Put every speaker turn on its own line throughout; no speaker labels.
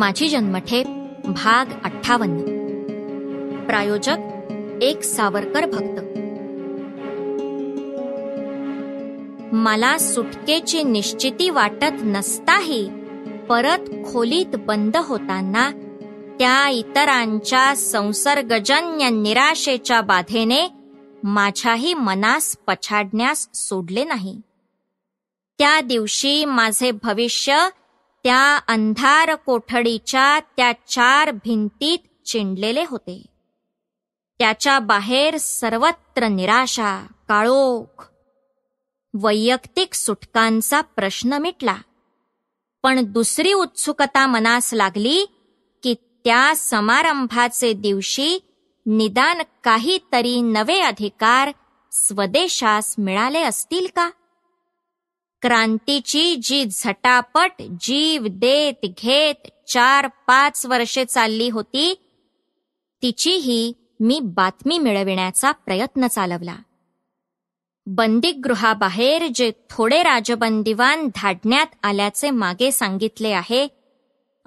माझी जन्मठेप भाग अठ्ठावन्न प्रायोजक एक सावरकर भक्त मला सुटकेची निश्चिती वाटत नसताही परत खोलीत बंद होताना त्या इतरांच्या संसर्गजन्य निराशेच्या बाधेने माझ्याही मनास पछाडण्यास सोडले नाही त्या दिवशी माझे भविष्य त्या अंधार कोठडीच्या त्या चार भिंतीत चिंडलेले होते त्याच्या बाहेर सर्वत्र निराशा काळोख वैयक्तिक सुटकांचा प्रश्न मिटला पण दुसरी उत्सुकता मनास लागली की त्या समारंभाचे दिवशी निदान काहीतरी नवे अधिकार स्वदेशास मिळाले असतील का क्रांतीची जी झटापट जीव देत घेत चार पाच वर्षे चालली होती तिचीही मी बातमी मिळविण्याचा प्रयत्न चालवला बंदीगृहाबाहेर जे थोडे राजबंदीवान धाडण्यात आल्याचे मागे सांगितले आहे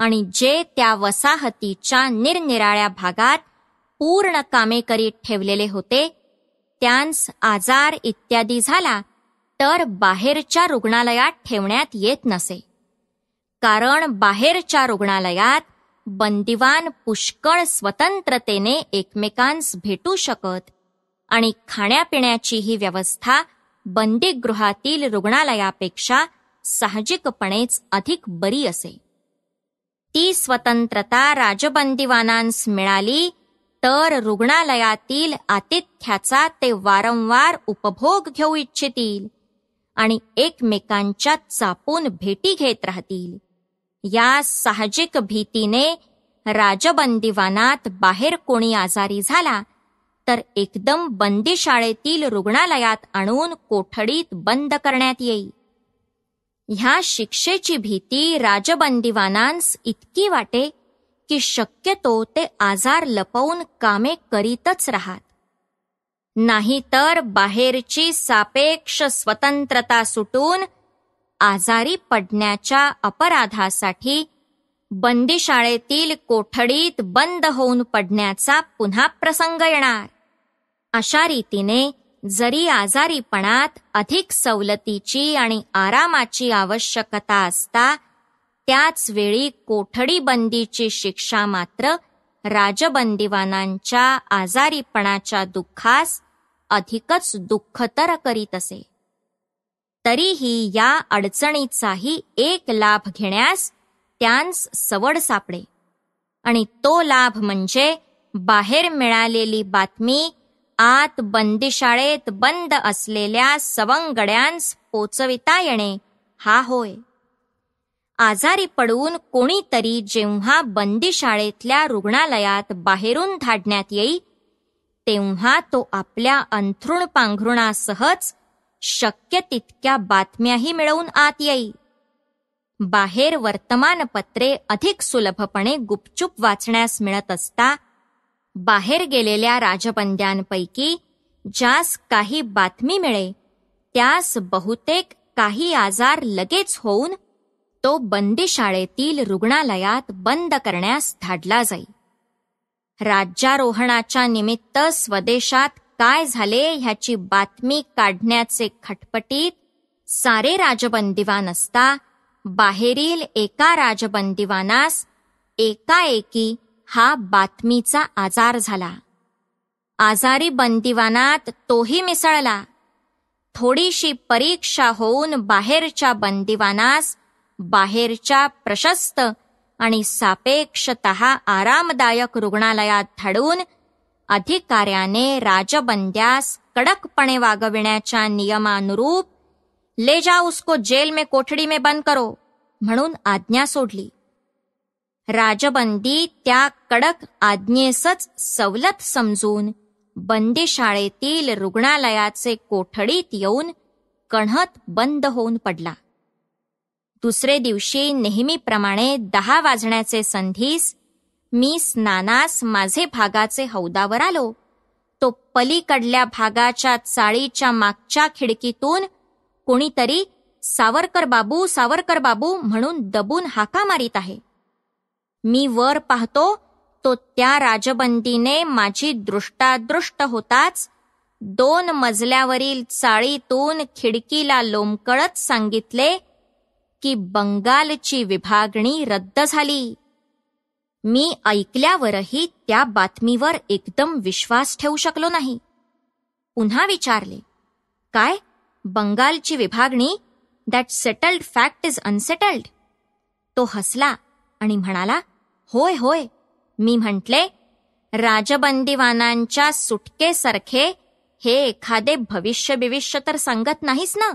आणि जे त्या वसाहतीच्या निरनिराळ्या भागात पूर्ण कामे करीत ठेवलेले होते त्यांस आजार इत्यादी झाला तर बाहेरच्या रुग्णालयात ठेवण्यात येत नसे कारण बाहेरच्या रुग्णालयात बंदिवान पुष्कळ स्वतंत्रतेने एकमेकांस भेटू शकत आणि खाण्यापिण्याची ही व्यवस्था बंदीगृहातील रुग्णालयापेक्षा साहजिकपणेच अधिक बरी असे ती स्वतंत्रता राजबंदीवानांस मिळाली तर रुग्णालयातील आतिथ्याचा ते वारंवार उपभोग घेऊ इच्छितील आणि एकमेकांच्या चापून भेटी घेत राहतील या साहजिक भीतीने राजबंदीवानात बाहेर कोणी आजारी झाला तर एकदम बंदीशाळेतील रुग्णालयात आणून कोठडीत बंद करण्यात येई ह्या शिक्षेची भीती राजबंदीवानांस इतकी वाटे की शक्यतो ते आजार लपवून कामे करीतच राहत नाहीतर बाहेरची सापेक्ष स्वतंत्रता सुटून आजारी पडण्याच्या अपराधासाठी बंदीशाळेतील कोठडीत बंद होऊन पडण्याचा पुन्हा प्रसंग येणार अशा रीतीने जरी आजारीपणात अधिक सवलतीची आणि आरामाची आवश्यकता असता त्याच वेळी कोठडी बंदीची शिक्षा मात्र राजबंदीवानांच्या आजारीपणाच्या दुःखास अधिकच दुःखतर करीत असे तरीही या अडचणीचाही एक लाभ घेण्यास त्यांस सवड सापडे आणि तो लाभ म्हणजे बाहेर मिळालेली बातमी आत बंदिशाळेत बंद असलेल्या सवंगड्यांस पोचविता येणे हा होय आजारी पडून कोणीतरी जेव्हा बंदिशाळेतल्या रुग्णालयात बाहेरून धाडण्यात येई तेव्हा तो आपल्या अंथरुण पांघरुणासहच शक्य तितक्या बातम्याही मिळवून आत येई बाहेर वर्तमानपत्रे अधिक सुलभपणे गुपचूप वाचण्यास मिळत असता बाहेर गेलेल्या राजबंद्यांपैकी ज्यास काही बातमी मिळे त्यास बहुतेक काही आजार लगेच होऊन तो बंदीशाळेतील रुग्णालयात बंद करण्यास धाडला जाई राज्यारोहणाच्या निमित्त स्वदेशात काय झाले ह्याची बातमी काढण्याचे खटपटीत सारे राजबंदीवान असता बाहेरील एका राजबंदिवानास एकाएकी हा बातमीचा आजार झाला आजारी बंदिवानात तोही मिसळला थोडीशी परीक्षा होऊन बाहेरच्या बंदिवानास बाहेरच्या प्रशस्त आणि सापेक्षत आरामदायक रुग्णालयात धाडून अधिकाऱ्याने राजबंद्यास कडकपणे वागविण्याच्या नियमानुरूप ले जा उसको जेल में कोठडी में बंद करो म्हणून आज्ञा सोडली राजबंदी त्या कडक आज्ञेसच सवलत समजून बंदीशाळेतील रुग्णालयाचे कोठडीत येऊन कणहत बंद होऊन पडला दुसरे दिवशी नेहमीप्रमाणे दहा वाजण्याचे संधीस मी स्नानास माझे भागाचे हौदावर आलो तो पलीकडल्या भागाच्या चाळीच्या मागच्या खिडकीतून कोणीतरी सावरकर बाबू सावरकर बाबू म्हणून दबून हाका मारीत आहे मी वर पाहतो तो त्या राजबंदीने माझी दृष्टादृष्ट होताच दोन मजल्यावरील चाळीतून खिडकीला लोमकळत सांगितले की बंगालची विभागणी रद्द झाली मी ऐकल्यावरही त्या बातमीवर एकदम विश्वास ठेवू शकलो नाही पुन्हा विचारले काय बंगालची विभागणी that settled fact is unsettled तो हसला आणि म्हणाला होय होय मी म्हटले राजबंदीवानांच्या सुटकेसारखे हे एखादे भविष्य बिविष्य तर सांगत नाहीस ना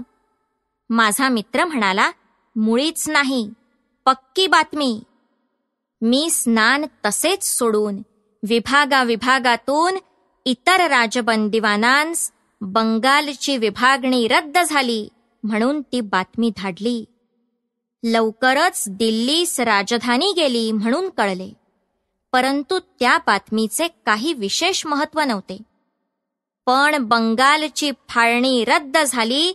माझा मित्र म्हणाला मुळीच नाही पक्की बातमी मी स्नान तसेच सोडून विभागाविभागातून इतर राजबंदीवानांस बंगालची विभागणी रद्द झाली म्हणून ती बातमी धाडली लवकरच दिल्लीस राजधानी गेली म्हणून कळले परंतु त्या बातमीचे काही विशेष महत्त्व नव्हते पण बंगालची फाळणी रद्द झाली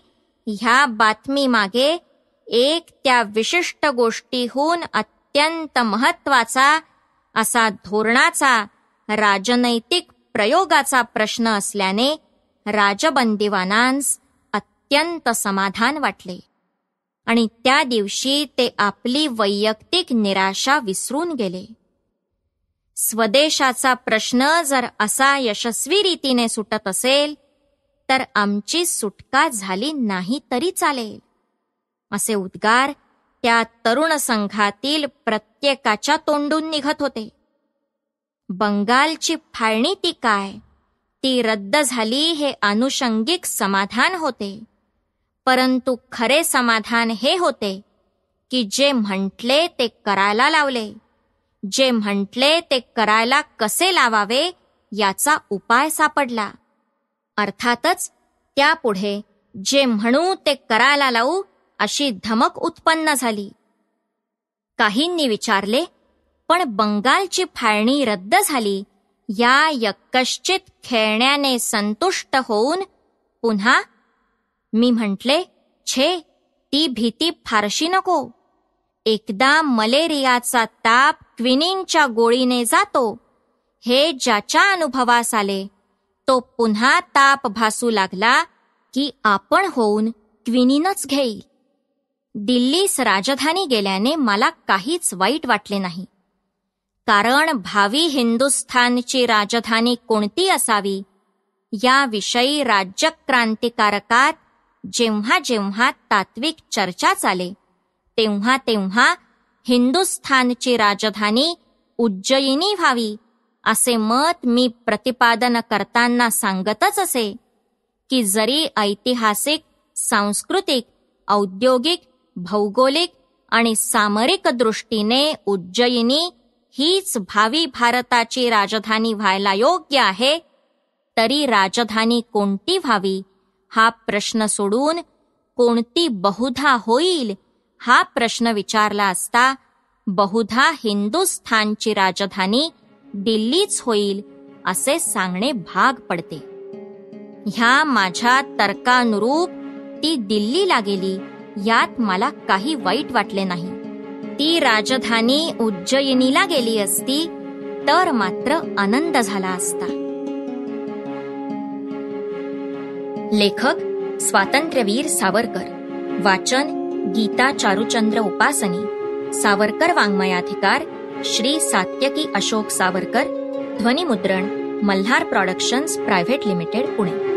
ह्या बातमीमागे एक त्या विशिष्ट गोष्टीहून अत्यंत महत्वाचा असा धोरणाचा राजनैतिक प्रयोगाचा प्रश्न असल्याने राजबंदीवानांस अत्यंत समाधान वाटले आणि त्या दिवशी ते आपली वैयक्तिक निराशा विसरून गेले स्वदेशाचा प्रश्न जर असा यशस्वी रीतीने सुटत असेल तर आमची सुटका झाली नाही तरी चालेल असे उद्गार त्या तरुण संघातील प्रत्येकाच्या तोंडून निघत होते बंगालची फाळणी ती काय ती रद्द झाली हे आनुषंगिक समाधान होते परंतु खरे समाधान हे होते की जे म्हटले ते करायला लावले जे म्हटले ते करायला कसे लावावे याचा उपाय सापडला अर्थातच त्यापुढे जे म्हणू ते करायला लावू अशी धमक उत्पन्न झाली काहींनी विचारले पण बंगालची फाळणी रद्द झाली या यक्कश्चित खेळण्याने संतुष्ट होऊन पुन्हा मी म्हटले छे ती भीती फारशी नको एकदा मलेरियाचा ताप क्विनिनच्या गोळीने जातो हे ज्याच्या अनुभवास आले तो पुन्हा ताप भासू लागला की आपण होऊन क्विनिनच घेईल दिल्लीस राजधानी गेल्याने मला काहीच वाईट वाटले नाही कारण भावी हिंदुस्थानची राजधानी कोणती असावी याविषयी राज्यक्रांतिकारकात जेव्हा जेव्हा तात्विक चर्चा चाले तेव्हा तेव्हा हिंदुस्थानची राजधानी उज्जयिनी व्हावी असे मत मी प्रतिपादन करताना सांगतच असे की जरी ऐतिहासिक सांस्कृतिक औद्योगिक भौगोलिक आणि सामरिक दृष्टीने उज्जयिनी हीच भावी भारताची राजधानी व्हायला योग्य आहे तरी राजधानी कोणती व्हावी हा प्रश्न सोडून कोणती बहुधा होईल हा प्रश्न विचारला असता बहुधा हिंदुस्थानची राजधानी दिल्लीच होईल असे सांगणे भाग पडते ह्या माझ्या तर्कानुरूप ती दिल्लीला गेली यात मला काही वाईट वाटले नाही ती राजधानी उज्जयिनीला गेली असती तर मात्र आनंद झाला असता लेखक स्वातंत्र्यवीर सावरकर वाचन गीता चारुचंद्र उपासनी सावरकर वाङ्मयाधिकार श्री सात्यकी अशोक सावरकर ध्वनिमुद्रण Malhar productions private limited Pune